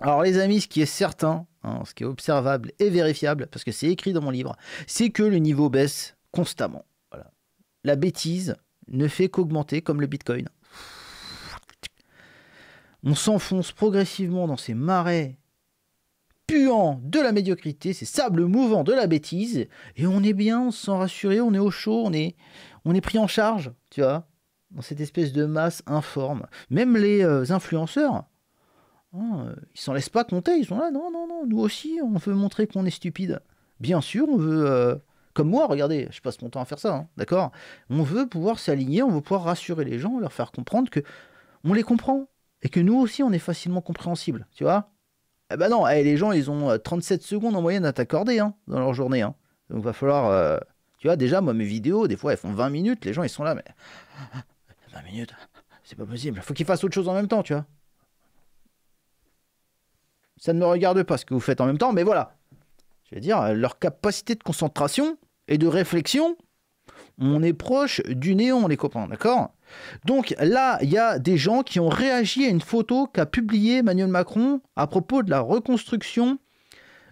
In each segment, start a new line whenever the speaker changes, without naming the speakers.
Alors les amis, ce qui est certain, hein, ce qui est observable et vérifiable, parce que c'est écrit dans mon livre, c'est que le niveau baisse constamment. La bêtise ne fait qu'augmenter comme le Bitcoin. On s'enfonce progressivement dans ces marais puants de la médiocrité, ces sables mouvants de la bêtise, et on est bien, on s'en on est au chaud, on est, on est pris en charge, tu vois, dans cette espèce de masse informe. Même les euh, influenceurs, Hein, euh, ils ils s'en laissent pas compter, ils sont là, non, non, non, nous aussi, on veut montrer qu'on est stupide. Bien sûr, on veut, euh, comme moi, regardez, je passe mon temps à faire ça, hein, d'accord On veut pouvoir s'aligner, on veut pouvoir rassurer les gens, leur faire comprendre que on les comprend et que nous aussi, on est facilement compréhensible, tu vois Eh ben non, eh, les gens, ils ont 37 euh, secondes en moyenne à t'accorder hein, dans leur journée, donc va falloir, tu vois, déjà, moi, mes vidéos, des fois, elles font 20 minutes, les gens, ils sont là, mais 20 minutes, c'est pas possible, il faut qu'ils fassent autre chose en même temps, tu vois ça ne me regarde pas ce que vous faites en même temps, mais voilà. Je veux dire, leur capacité de concentration et de réflexion, on est proche du néon, les copains, d'accord Donc là, il y a des gens qui ont réagi à une photo qu'a publiée Emmanuel Macron à propos de la reconstruction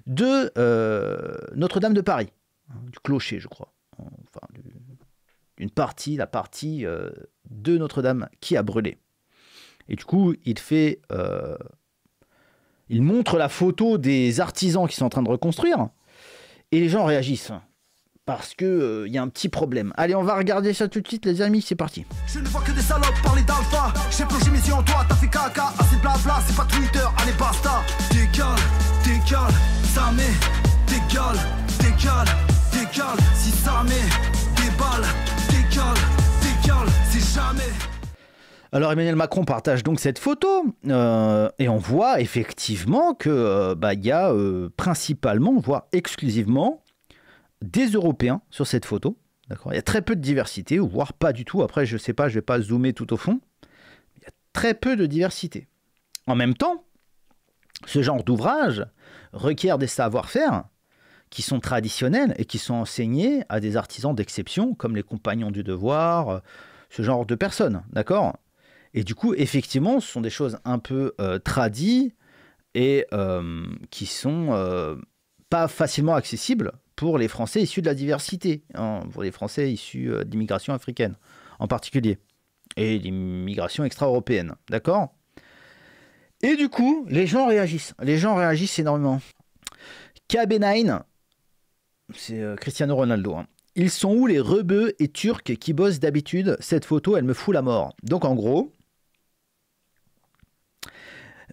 de euh, Notre-Dame de Paris, du clocher, je crois. Enfin, d'une partie, la partie euh, de Notre-Dame qui a brûlé. Et du coup, il fait euh, il montre la photo des artisans qui sont en train de reconstruire. Et les gens réagissent. Parce que il euh, y a un petit problème. Allez, on va regarder ça tout de suite, les amis, c'est parti. Je ne vois que des salopes parler d'alpha. J'ai plongé mes yeux en toi, t'as fait caca. Assez c'est blabla, c'est pas Twitter, allez basta. Décale, décale, ça met. Décale, décale, décale, si ça met. Des balles, décale, décale, c'est jamais. Alors Emmanuel Macron partage donc cette photo euh, et on voit effectivement que euh, bah y a euh, principalement, voire exclusivement, des Européens sur cette photo. D'accord il y a très peu de diversité, voire pas du tout. Après, je ne sais pas, je ne vais pas zoomer tout au fond. Il y a très peu de diversité. En même temps, ce genre d'ouvrage requiert des savoir-faire qui sont traditionnels et qui sont enseignés à des artisans d'exception, comme les compagnons du devoir, ce genre de personnes, d'accord et du coup, effectivement, ce sont des choses un peu euh, tradies et euh, qui sont euh, pas facilement accessibles pour les Français issus de la diversité, hein, pour les Français issus euh, d'immigration africaine en particulier, et l'immigration extra-européenne, d'accord Et du coup, les gens réagissent, les gens réagissent énormément. KB9, c'est Cristiano Ronaldo, hein. Ils sont où les rebeux et turcs qui bossent d'habitude Cette photo, elle me fout la mort. Donc en gros,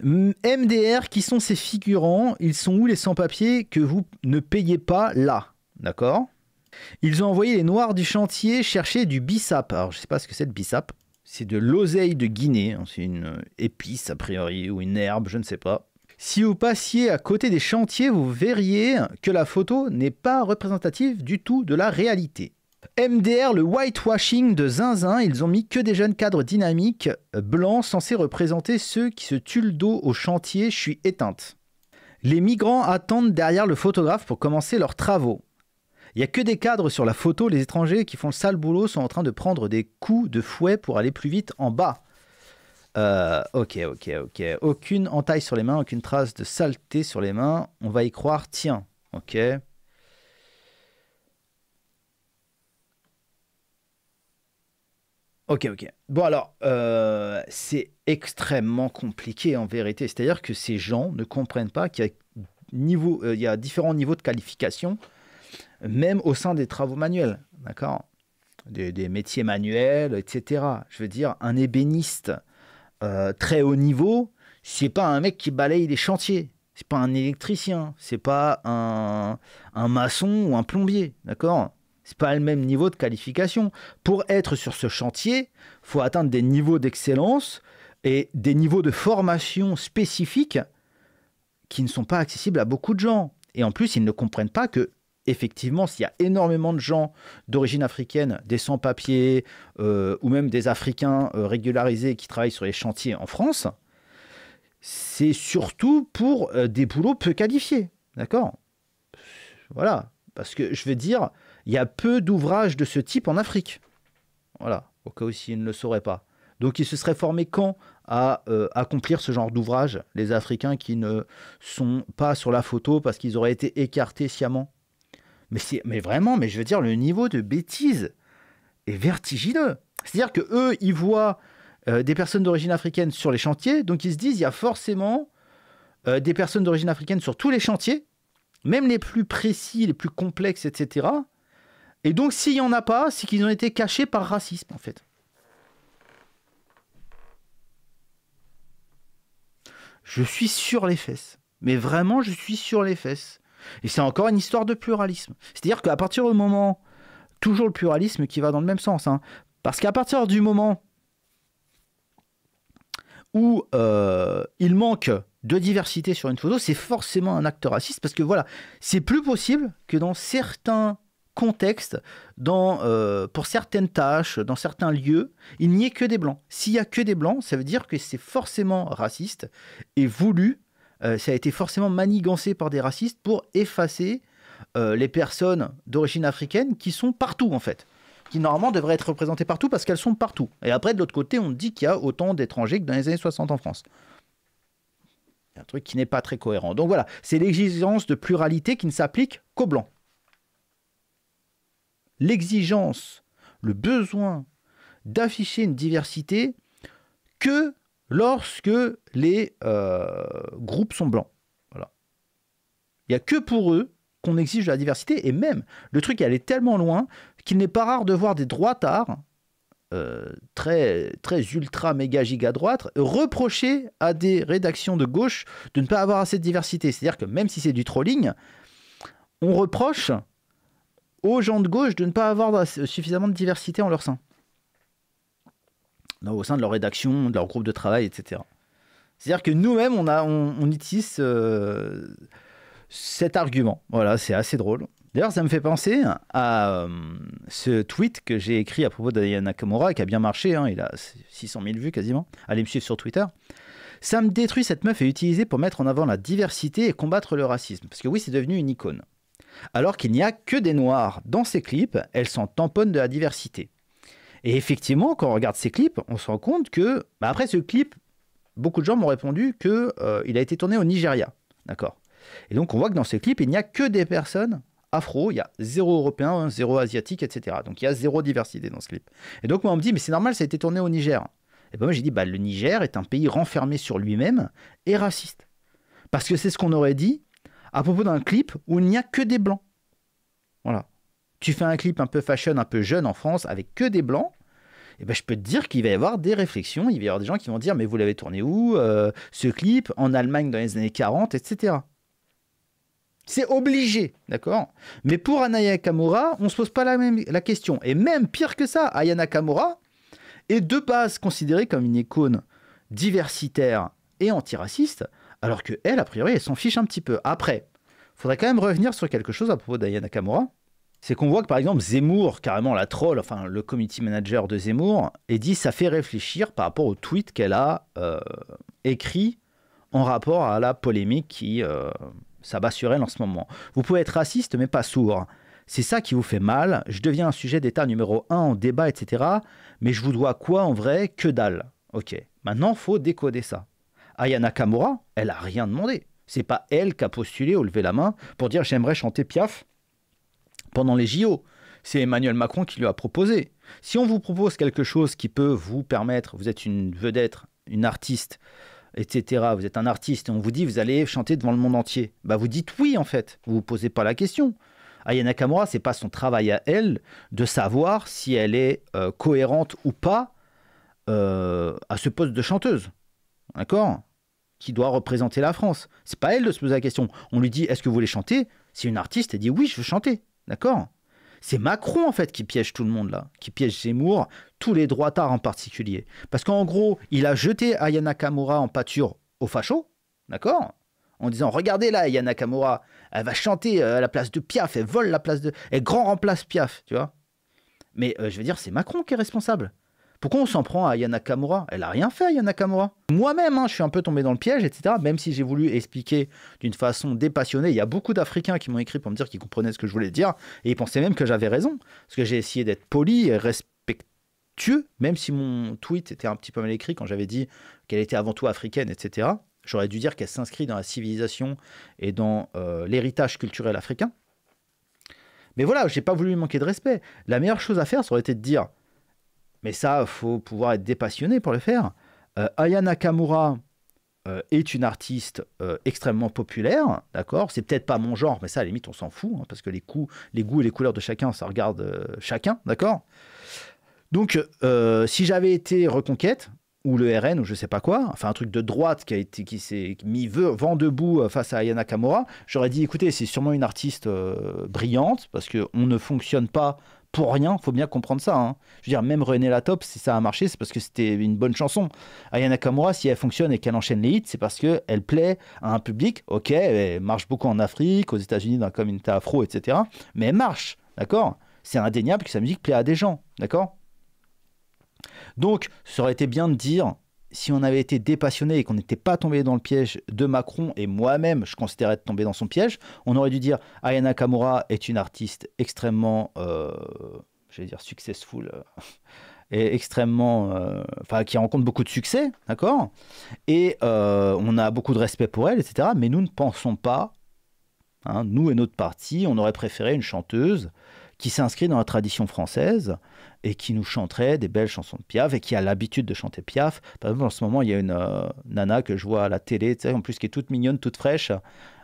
MDR, qui sont ces figurants Ils sont où les sans-papiers que vous ne payez pas là D'accord Ils ont envoyé les noirs du chantier chercher du bissap. Alors, je ne sais pas ce que c'est de bissap. C'est de l'oseille de Guinée. Hein. C'est une euh, épice, a priori, ou une herbe, je ne sais pas. Si vous passiez à côté des chantiers, vous verriez que la photo n'est pas représentative du tout de la réalité. MDR, le whitewashing de Zinzin, ils ont mis que des jeunes cadres dynamiques euh, blancs censés représenter ceux qui se tuent le dos au chantier, je suis éteinte. Les migrants attendent derrière le photographe pour commencer leurs travaux. Il n'y a que des cadres sur la photo, les étrangers qui font le sale boulot sont en train de prendre des coups de fouet pour aller plus vite en bas. Euh, ok, ok, ok. Aucune entaille sur les mains, aucune trace de saleté sur les mains. On va y croire, tiens. Ok. Ok, ok. Bon, alors, euh, c'est extrêmement compliqué en vérité. C'est-à-dire que ces gens ne comprennent pas qu'il y, a euh, différents niveaux de qualification, même au sein des travaux manuels. D'accord des, métiers manuels, etc. Je veux dire, un ébéniste euh, très haut niveau, c'est pas un mec qui balaye les chantiers. C'est pas un électricien, c'est pas un, un maçon ou un plombier, d'accord c'est pas le même niveau de qualification. Pour être sur ce chantier, faut atteindre des niveaux d'excellence et des niveaux de formation spécifiques qui ne sont pas accessibles à beaucoup de gens. Et en plus, ils ne comprennent pas que effectivement, s'il y a énormément de gens d'origine africaine, des sans-papiers, euh, ou même des Africains euh, régularisés qui travaillent sur les chantiers en France, c'est surtout pour euh, des boulots peu qualifiés. D'accord Voilà. Parce que je veux dire, il y a peu d'ouvrages de ce type en Afrique. Voilà, au cas où s'ils ne le sauraient pas. Donc ils se seraient formés quand à euh, accomplir ce genre d'ouvrage, les Africains qui ne sont pas sur la photo parce qu'ils auraient été écartés sciemment. Mais, mais vraiment, mais je veux dire, le niveau de bêtise est vertigineux. C'est-à-dire que eux, ils voient euh, des personnes d'origine africaine sur les chantiers, donc ils se disent, il y a forcément euh, des personnes d'origine africaine sur tous les chantiers, même les plus précis, les plus complexes, etc. Et donc, s'il n'y en a pas, c'est qu'ils ont été cachés par racisme, en fait. Je suis sur les fesses. Mais vraiment, je suis sur les fesses. Et c'est encore une histoire de pluralisme. C'est-à-dire qu'à partir du moment, toujours le pluralisme qui va dans le même sens, hein. parce qu'à partir du moment où euh, il manque de diversité sur une photo, c'est forcément un acte raciste, parce que voilà, c'est plus possible que dans certains contexte, dans, euh, pour certaines tâches, dans certains lieux, il n'y ait que des blancs. S'il n'y a que des blancs, ça veut dire que c'est forcément raciste et voulu, euh, ça a été forcément manigancé par des racistes pour effacer euh, les personnes d'origine africaine qui sont partout en fait qui normalement devraient être représentées partout parce qu'elles sont partout. Et après, de l'autre côté, on dit qu'il y a autant d'étrangers que dans les années 60 en France un truc qui n'est pas très cohérent. Donc voilà, c'est l'exigence de pluralité qui ne s'applique qu'aux blancs l'exigence, le besoin d'afficher une diversité que lorsque les euh, groupes sont blancs. Voilà. Il n'y a que pour eux qu'on exige de la diversité, et même, le truc est tellement loin qu'il n'est pas rare de voir des droitards, euh, très, très ultra méga giga droite, reprocher à des rédactions de gauche de ne pas avoir assez de diversité. C'est-à-dire que même si c'est du trolling, on reproche aux gens de gauche de ne pas avoir suffisamment de diversité en leur sein. Non, au sein de leur rédaction, de leur groupe de travail, etc. C'est-à-dire que nous-mêmes, on, a, on, utilise euh, cet argument. Voilà, c'est assez drôle. D'ailleurs, ça me fait penser à euh, ce tweet que j'ai écrit à propos d'Aya Nakamura, qui a bien marché, hein. il a 600 000 vues quasiment. Allez me suivre sur Twitter. Ça me détruit, cette meuf est utilisée pour mettre en avant la diversité et combattre le racisme. Parce que oui, c'est devenu une icône. Alors qu'il n'y a que des noirs dans ces clips, elles sont tamponnent de la diversité. Et effectivement, quand on regarde ces clips, on se rend compte que, bah, après ce clip, beaucoup de gens m'ont répondu qu'il euh, a été tourné au Nigeria. D'accord Et donc on voit que dans ces clips, il n'y a que des personnes afro, il y a zéro européen, zéro asiatique, etc. Donc il y a zéro diversité dans ce clip. Et donc moi on me dit, mais c'est normal, ça a été tourné au Niger. Et ben moi j'ai dit, bah, le Niger est un pays renfermé sur lui-même et raciste. Parce que c'est ce qu'on aurait dit à propos d'un clip où il n'y a que des blancs. Voilà. Tu fais un clip un peu fashion, un peu jeune en France, avec que des blancs, et eh ben, je peux te dire qu'il va y avoir des réflexions, il va y avoir des gens qui vont dire mais vous l'avez tourné où euh, ce clip en Allemagne dans les années 40, etc. C'est obligé, d'accord Mais pour Anaya Kamura, on ne se pose pas la, même, la question. Et même pire que ça, Ayana Kamura est de base considérée comme une icône diversitaire et antiraciste, alors que elle, a priori, elle s'en fiche un petit peu. Après, faudrait quand même revenir sur quelque chose à propos d'Aya Nakamura. C'est qu'on voit que par exemple Zemmour, carrément la troll, enfin le committee manager de Zemmour, est dit ça fait réfléchir par rapport au tweet qu'elle a euh, écrit en rapport à la polémique qui euh, s'abat sur elle en ce moment. Vous pouvez être raciste mais pas sourd. C'est ça qui vous fait mal. Je deviens un sujet d'état numéro un en débat, etc. Mais je vous dois quoi en vrai Que dalle. Ok. Maintenant, faut décoder ça. Aya Nakamura, elle a rien demandé. C'est pas elle qui a postulé ou levé la main pour dire j'aimerais chanter Piaf pendant les JO. C'est Emmanuel Macron qui lui a proposé. Si on vous propose quelque chose qui peut vous permettre, vous êtes une vedette, une artiste, etc. Vous êtes un artiste, et on vous dit vous allez chanter devant le monde entier. Bah vous dites oui en fait. Vous vous posez pas la question. Aya Nakamura, c'est pas son travail à elle de savoir si elle est euh, cohérente ou pas euh, à ce poste de chanteuse. D'accord qui doit représenter la France. C'est pas elle de se poser la question. On lui dit est-ce que vous voulez chanter C'est une artiste elle dit oui, je veux chanter, d'accord C'est Macron en fait qui piège tout le monde là, qui piège Zemmour, tous les droitards en particulier. Parce qu'en gros, il a jeté Ayana Kamura en pâture au facho, d'accord en disant regardez là Ayana Kamura, elle va chanter euh, à la place de Piaf, elle vole la place de elle grand remplace Piaf, tu vois. Mais euh, je veux dire c'est Macron qui est responsable. Pourquoi on s'en prend à Yana Kamura Elle a rien fait, Yana Kamura. Moi-même, hein, je suis un peu tombé dans le piège, etc. Même si j'ai voulu expliquer d'une façon dépassionnée, il y a beaucoup d'Africains qui m'ont écrit pour me dire qu'ils comprenaient ce que je voulais dire et ils pensaient même que j'avais raison. Parce que j'ai essayé d'être poli et respectueux, même si mon tweet était un petit peu mal écrit quand j'avais dit qu'elle était avant tout africaine, etc. J'aurais dû dire qu'elle s'inscrit dans la civilisation et dans euh, l'héritage culturel africain. Mais voilà, j'ai pas voulu lui manquer de respect. La meilleure chose à faire, ça aurait été de dire mais ça, faut pouvoir être dépassionné pour le faire. Ayana euh, Aya Nakamura euh, est une artiste euh, extrêmement populaire, d'accord C'est peut-être pas mon genre, mais ça, à la limite, on s'en fout, hein, parce que les, coups, les goûts et les couleurs de chacun, ça regarde chacun, d'accord Donc, si j'avais été Reconquête, ou le RN, ou je sais pas quoi, enfin un truc de droite qui, a qui s'est mis vent debout face à Aya Nakamura, j'aurais dit, écoutez, c'est sûrement une artiste brillante, parce qu'on ne fonctionne pas pour rien, faut bien comprendre ça. Hein. Je veux dire, même René Latop, si ça a marché, c'est parce que c'était une bonne chanson. Ayana Kamura, si elle fonctionne et qu'elle enchaîne les hits, c'est parce qu'elle plaît à un public, ok, elle marche beaucoup en Afrique, aux États-Unis, dans la communauté afro, etc. Mais elle marche, d'accord C'est indéniable que sa musique plaît à des gens, d'accord donc, ça aurait été bien de dire, si on avait été dépassionné et qu'on n'était pas tombé dans le piège de Macron, et moi-même je considérais être tombé dans son piège, on aurait dû dire Ayana Kamura est une artiste extrêmement, euh, je vais dire, successful. Euh, et extrêmement, euh, enfin, qui rencontre beaucoup de succès, d'accord Et on a beaucoup de respect pour elle, etc. Mais nous ne pensons pas, hein, nous et notre parti, on aurait préféré une chanteuse qui s'inscrit dans la tradition française et qui nous chanterait des belles chansons de Piaf et qui a l'habitude de chanter Piaf. Par exemple, en ce moment, il y a une euh, nana que je vois à la télé, en plus qui est toute mignonne, toute fraîche.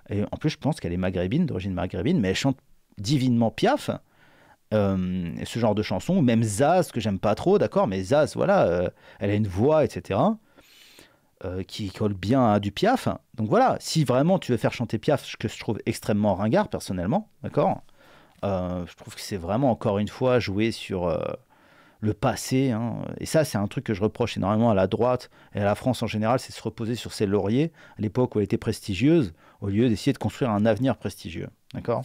Et en plus, je pense qu'elle est maghrébine, d'origine maghrébine, mais elle chante divinement Piaf. Euh, ce genre de chansons, même Zaz, que j'aime pas trop, d'accord, mais Zaz, voilà, euh, elle a une voix, etc., qui colle bien à du Piaf. Donc voilà, si vraiment tu veux faire chanter Piaf, ce que je trouve extrêmement ringard, personnellement, d'accord, euh, je trouve que c'est vraiment encore une fois jouer sur euh, le passé. Hein. Et ça, c'est un truc que je reproche énormément à la droite et à la France en général, c'est se reposer sur ses lauriers, à l'époque où elle était prestigieuse, au lieu d'essayer de construire un avenir prestigieux. D'accord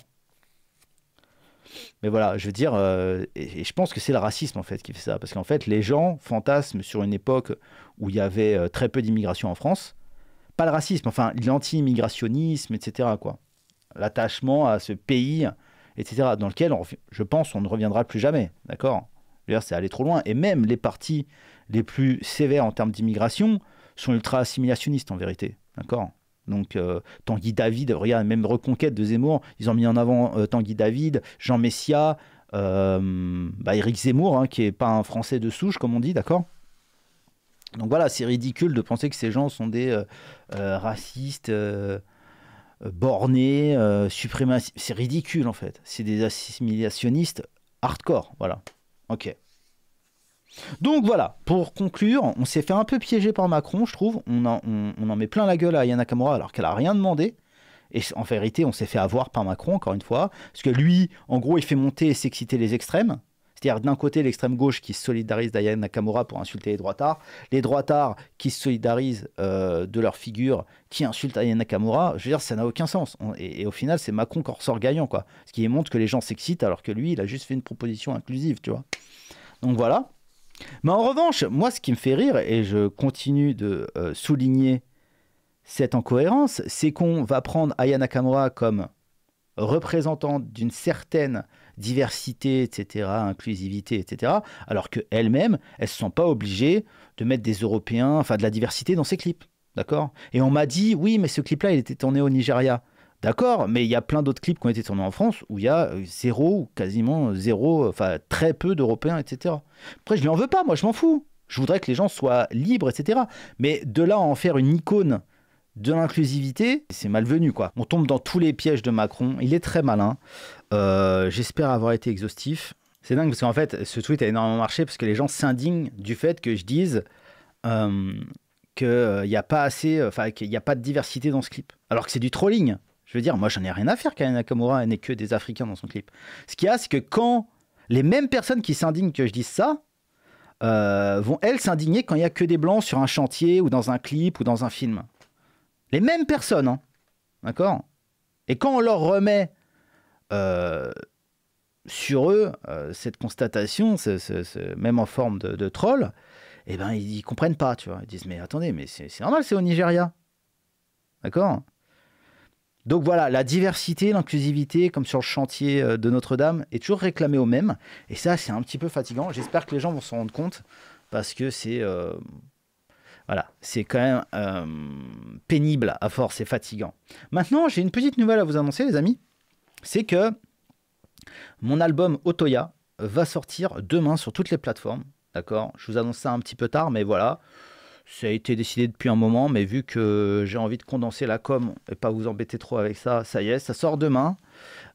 mais voilà, je veux dire, euh, et, je pense que c'est le racisme en fait qui fait ça, parce qu'en fait, les gens fantasment sur une époque où il y avait très peu d'immigration en France. Pas le racisme, enfin l'anti-immigrationnisme, etc. Quoi, l'attachement à ce pays dans lequel, je pense, on ne reviendra plus jamais. D'accord D'ailleurs, c'est aller trop loin. Et même les partis les plus sévères en termes d'immigration sont ultra-assimilationnistes, en vérité. D'accord donc euh, Tanguy David, regarde, même Reconquête de Zemmour, ils ont mis en avant euh, Tanguy David, Jean Messia, Eric euh, bah, Zemmour, hein, qui n'est pas un Français de souche, comme on dit, d'accord Donc voilà, c'est ridicule de penser que ces gens sont des racistes, bornés, euh, C'est ridicule en fait. C'est des assimilationnistes hardcore. Voilà. Ok. Donc voilà, pour conclure, on s'est fait un peu piéger par Macron, je trouve. On, en met plein la gueule à Yana Kamura alors qu'elle n'a rien demandé. Et en vérité, on s'est fait avoir par Macron, encore une fois. Parce que lui, en gros, il fait monter et s'exciter les extrêmes. C'est-à-dire d'un côté l'extrême gauche qui se solidarise d'Ayane Nakamura pour insulter les droitards, les droitards qui se solidarisent euh, de leur figure, qui insulte Ayane Nakamura. Je veux dire, ça n'a aucun sens. Et, au final, c'est Macron qui ressort gagnant, quoi. Ce qui montre que les gens s'excitent alors que lui, il a juste fait une proposition inclusive, tu vois. Donc voilà. Mais en revanche, moi, ce qui me fait rire, et je continue de euh, souligner cette incohérence, c'est qu'on va prendre Aya Nakamura comme représentante d'une certaine diversité, etc., inclusivité, etc., alors qu'elles-mêmes, elles ne se sont pas obligées de mettre des Européens, enfin de la diversité dans ces clips. D'accord Et on m'a dit, oui, mais ce clip-là, il était tourné au Nigeria. D'accord, mais il y a plein d'autres clips qui ont été tournés en France où il y a euh, zéro, quasiment zéro, enfin très peu d'Européens, etc. Après, je ne lui veux pas, moi, je m'en fous. Je voudrais que les gens soient libres, etc. Mais de là à en faire une icône de l'inclusivité, c'est malvenu quoi. On tombe dans tous les pièges de Macron, il est très malin. Euh, j'espère avoir été exhaustif. C'est dingue parce qu'en fait, ce tweet a énormément marché parce que les gens s'indignent du fait que je dise euh, qu'il n'y euh, a pas assez, euh, enfin qu'il n'y a pas de diversité dans ce clip. Alors que c'est du trolling. Je veux dire, moi j'en ai rien à faire qu'Aya Nakamura n'est que des Africains dans son clip. Ce qu'il y a, c'est que quand les mêmes personnes qui s'indignent que je dise ça, vont elles s'indigner quand il n'y a que des blancs sur un chantier ou dans un clip ou dans un film. Les mêmes personnes, hein. d'accord Et quand on leur remet euh, sur eux euh, cette constatation, même en forme de, troll, eh ben, ils, comprennent pas, tu vois. Ils disent, mais attendez, mais c'est normal, c'est au Nigeria. D'accord donc voilà, la diversité, l'inclusivité, comme sur le chantier euh, de Notre-Dame, est toujours réclamée aux mêmes. Et ça, c'est un petit peu fatigant. J'espère que les gens vont s'en rendre compte, parce que c'est... Voilà, c'est quand même euh, pénible à force et fatigant. Maintenant, j'ai une petite nouvelle à vous annoncer, les amis. C'est que mon album Otoya va sortir demain sur toutes les plateformes. D'accord Je vous annonce ça un petit peu tard, mais voilà. Ça a été décidé depuis un moment, mais vu que j'ai envie de condenser la com et pas vous embêter trop avec ça, ça y est, ça sort demain.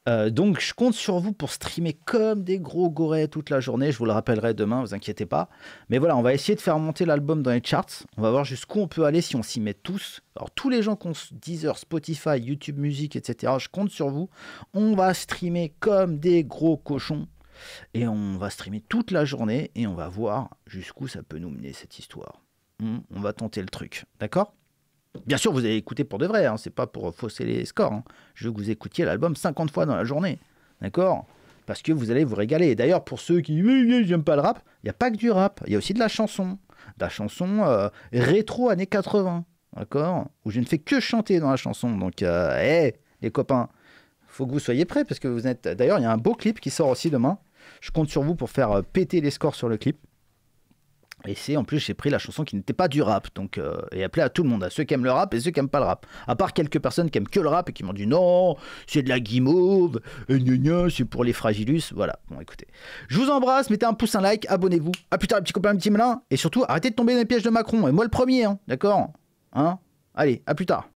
Euh, donc je compte sur vous pour streamer comme des gros gorets toute la journée. Je vous le rappellerai demain, vous inquiétez pas. Mais voilà, on va essayer de faire monter l'album dans les charts. On va voir jusqu'où on peut aller si on s'y met tous. Alors tous les gens qui ont Deezer, Spotify, YouTube Music, etc. Je compte sur vous. On va streamer comme des gros cochons. Et on va streamer toute la journée et on va voir jusqu'où ça peut nous mener cette histoire. Hum, on va tenter le truc. D'accord Bien sûr, vous allez écouter pour de vrai, hein, c'est pas pour fausser les scores. Hein. Je veux que vous écoutiez l'album 50 fois dans la journée. D'accord Parce que vous allez vous régaler. Et d'ailleurs, pour ceux qui j'aime pas le rap, il n'y a pas que du rap, il y a aussi de la chanson. la chanson euh, rétro années 80. D'accord Où je ne fais que chanter dans la chanson. Donc, euh, eh, les copains, faut que vous soyez prêts parce que vous êtes. D'ailleurs, il y a un beau clip qui sort aussi demain. Je compte sur vous pour faire euh, péter les scores sur le clip. Et c'est en plus j'ai pris la chanson qui n'était pas du rap, donc euh, et appelé à tout le monde, à ceux qui aiment le rap et ceux qui aiment pas le rap. À part quelques personnes qui aiment que le rap et qui m'ont dit non, c'est de la guimauve, c'est pour les fragilus, voilà. Bon écoutez, je vous embrasse, mettez un pouce, un like, abonnez-vous. plus tard les petit copain, petit malin, et surtout arrêtez de tomber dans les pièges de Macron. Et moi le premier, hein, d'accord, hein. Allez, à plus tard.